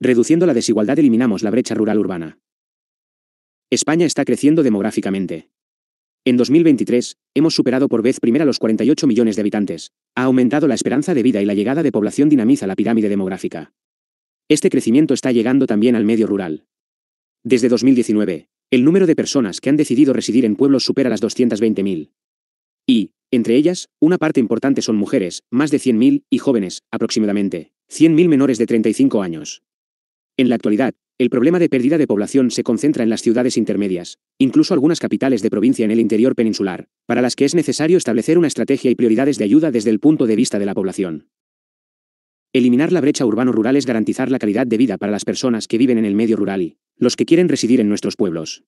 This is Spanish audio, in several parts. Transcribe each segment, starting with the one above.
Reduciendo la desigualdad eliminamos la brecha rural-urbana. España está creciendo demográficamente. En 2023, hemos superado por vez primera los 48 millones de habitantes. Ha aumentado la esperanza de vida y la llegada de población dinamiza la pirámide demográfica. Este crecimiento está llegando también al medio rural. Desde 2019, el número de personas que han decidido residir en pueblos supera las 220.000. Y, entre ellas, una parte importante son mujeres, más de 100.000, y jóvenes, aproximadamente, 100.000 menores de 35 años. En la actualidad, el problema de pérdida de población se concentra en las ciudades intermedias, incluso algunas capitales de provincia en el interior peninsular, para las que es necesario establecer una estrategia y prioridades de ayuda desde el punto de vista de la población. Eliminar la brecha urbano-rural es garantizar la calidad de vida para las personas que viven en el medio rural y los que quieren residir en nuestros pueblos.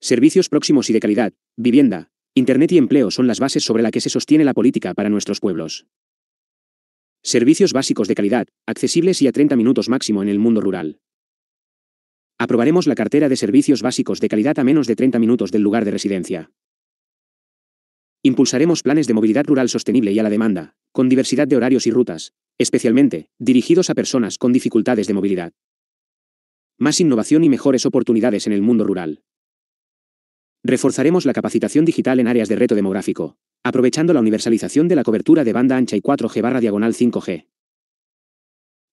Servicios próximos y de calidad, vivienda, Internet y empleo son las bases sobre las que se sostiene la política para nuestros pueblos. Servicios básicos de calidad, accesibles y a 30 minutos máximo en el mundo rural. Aprobaremos la cartera de servicios básicos de calidad a menos de 30 minutos del lugar de residencia. Impulsaremos planes de movilidad rural sostenible y a la demanda, con diversidad de horarios y rutas, especialmente dirigidos a personas con dificultades de movilidad. Más innovación y mejores oportunidades en el mundo rural. Reforzaremos la capacitación digital en áreas de reto demográfico, aprovechando la universalización de la cobertura de banda ancha y 4G barra diagonal 5G.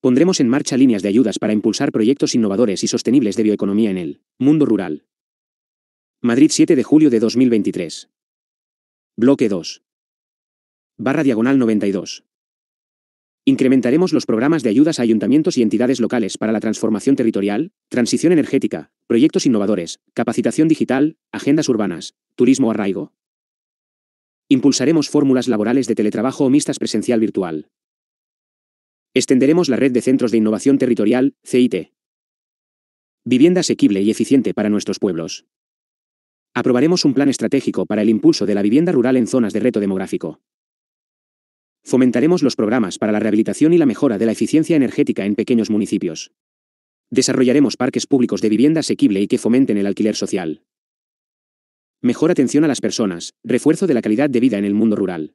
Pondremos en marcha líneas de ayudas para impulsar proyectos innovadores y sostenibles de bioeconomía en el mundo rural. Madrid 7 de julio de 2023. Bloque 2. Barra diagonal 92. Incrementaremos los programas de ayudas a ayuntamientos y entidades locales para la transformación territorial, transición energética, proyectos innovadores, capacitación digital, agendas urbanas, turismo arraigo. Impulsaremos fórmulas laborales de teletrabajo o mixtas presencial virtual. Extenderemos la red de centros de innovación territorial, CIT. Vivienda asequible y eficiente para nuestros pueblos. Aprobaremos un plan estratégico para el impulso de la vivienda rural en zonas de reto demográfico. Fomentaremos los programas para la rehabilitación y la mejora de la eficiencia energética en pequeños municipios. Desarrollaremos parques públicos de vivienda asequible y que fomenten el alquiler social. Mejor atención a las personas, refuerzo de la calidad de vida en el mundo rural.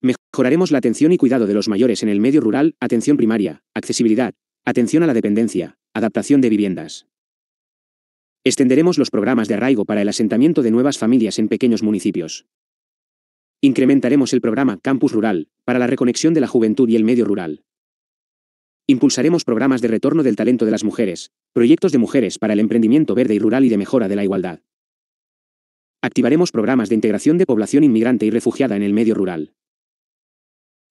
Mejoraremos la atención y cuidado de los mayores en el medio rural, atención primaria, accesibilidad, atención a la dependencia, adaptación de viviendas. Extenderemos los programas de arraigo para el asentamiento de nuevas familias en pequeños municipios. Incrementaremos el programa Campus Rural, para la reconexión de la juventud y el medio rural. Impulsaremos programas de retorno del talento de las mujeres, proyectos de mujeres para el emprendimiento verde y rural y de mejora de la igualdad. Activaremos programas de integración de población inmigrante y refugiada en el medio rural.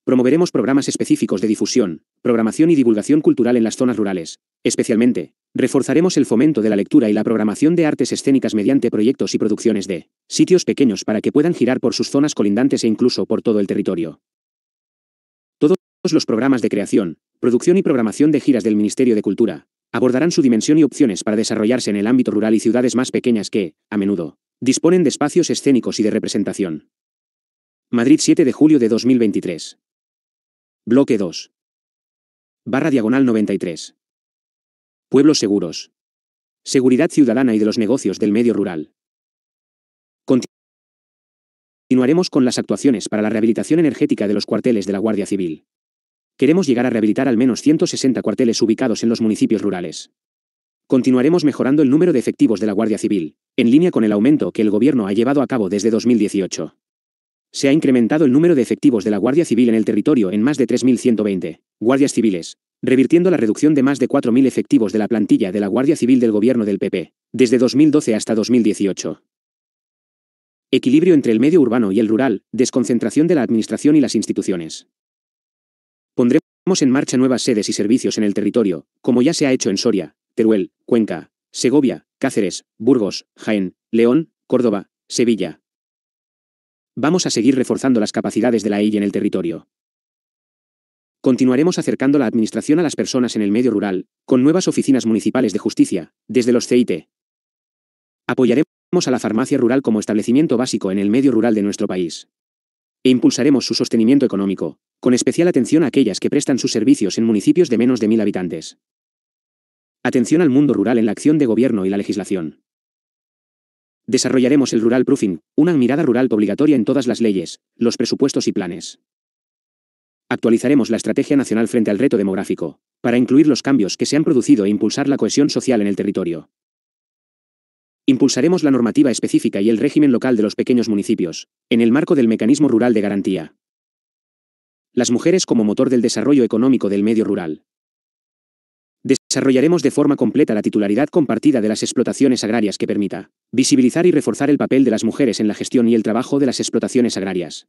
Promoveremos programas específicos de difusión, programación y divulgación cultural en las zonas rurales. Especialmente, reforzaremos el fomento de la lectura y la programación de artes escénicas mediante proyectos y producciones de sitios pequeños para que puedan girar por sus zonas colindantes e incluso por todo el territorio los programas de creación, producción y programación de giras del Ministerio de Cultura abordarán su dimensión y opciones para desarrollarse en el ámbito rural y ciudades más pequeñas que, a menudo, disponen de espacios escénicos y de representación. Madrid 7 de julio de 2023. Bloque 2. Barra diagonal 93. Pueblos seguros. Seguridad ciudadana y de los negocios del medio rural. Continuaremos con las actuaciones para la rehabilitación energética de los cuarteles de la Guardia Civil. Queremos llegar a rehabilitar al menos 160 cuarteles ubicados en los municipios rurales. Continuaremos mejorando el número de efectivos de la Guardia Civil, en línea con el aumento que el Gobierno ha llevado a cabo desde 2018. Se ha incrementado el número de efectivos de la Guardia Civil en el territorio en más de 3.120 guardias civiles, revirtiendo la reducción de más de 4.000 efectivos de la plantilla de la Guardia Civil del Gobierno del PP, desde 2012 hasta 2018. Equilibrio entre el medio urbano y el rural, desconcentración de la administración y las instituciones. Pondremos en marcha nuevas sedes y servicios en el territorio, como ya se ha hecho en Soria, Teruel, Cuenca, Segovia, Cáceres, Burgos, Jaén, León, Córdoba, Sevilla. Vamos a seguir reforzando las capacidades de la EI en el territorio. Continuaremos acercando la administración a las personas en el medio rural, con nuevas oficinas municipales de justicia, desde los CIT. Apoyaremos a la farmacia rural como establecimiento básico en el medio rural de nuestro país e impulsaremos su sostenimiento económico, con especial atención a aquellas que prestan sus servicios en municipios de menos de mil habitantes. Atención al mundo rural en la acción de gobierno y la legislación. Desarrollaremos el Rural Proofing, una mirada rural obligatoria en todas las leyes, los presupuestos y planes. Actualizaremos la Estrategia Nacional frente al reto demográfico, para incluir los cambios que se han producido e impulsar la cohesión social en el territorio. Impulsaremos la normativa específica y el régimen local de los pequeños municipios, en el marco del mecanismo rural de garantía. Las mujeres como motor del desarrollo económico del medio rural. Desarrollaremos de forma completa la titularidad compartida de las explotaciones agrarias que permita visibilizar y reforzar el papel de las mujeres en la gestión y el trabajo de las explotaciones agrarias.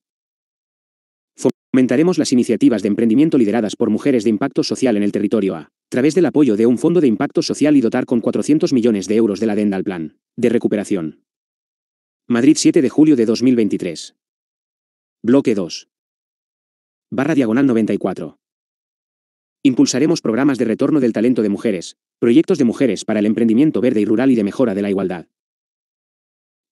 Fomentaremos las iniciativas de emprendimiento lideradas por mujeres de impacto social en el territorio A través del apoyo de un fondo de impacto social y dotar con 400 millones de euros de la adenda al plan de recuperación. Madrid 7 de julio de 2023. Bloque 2. Barra diagonal 94. Impulsaremos programas de retorno del talento de mujeres, proyectos de mujeres para el emprendimiento verde y rural y de mejora de la igualdad.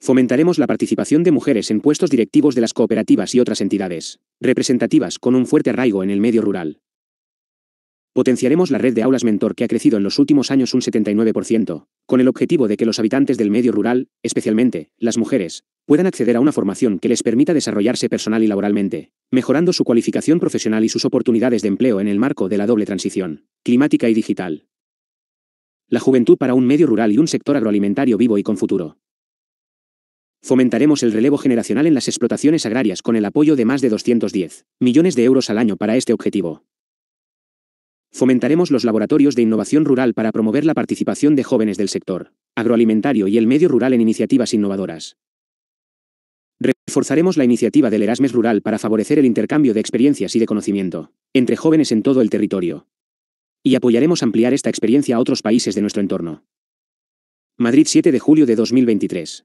Fomentaremos la participación de mujeres en puestos directivos de las cooperativas y otras entidades representativas con un fuerte arraigo en el medio rural, Potenciaremos la red de aulas mentor que ha crecido en los últimos años un 79%, con el objetivo de que los habitantes del medio rural, especialmente las mujeres, puedan acceder a una formación que les permita desarrollarse personal y laboralmente, mejorando su cualificación profesional y sus oportunidades de empleo en el marco de la doble transición, climática y digital. La juventud para un medio rural y un sector agroalimentario vivo y con futuro. Fomentaremos el relevo generacional en las explotaciones agrarias con el apoyo de más de 210 millones de euros al año para este objetivo. Fomentaremos los laboratorios de innovación rural para promover la participación de jóvenes del sector agroalimentario y el medio rural en iniciativas innovadoras. Reforzaremos la iniciativa del Erasmus Rural para favorecer el intercambio de experiencias y de conocimiento entre jóvenes en todo el territorio. Y apoyaremos ampliar esta experiencia a otros países de nuestro entorno. Madrid 7 de julio de 2023.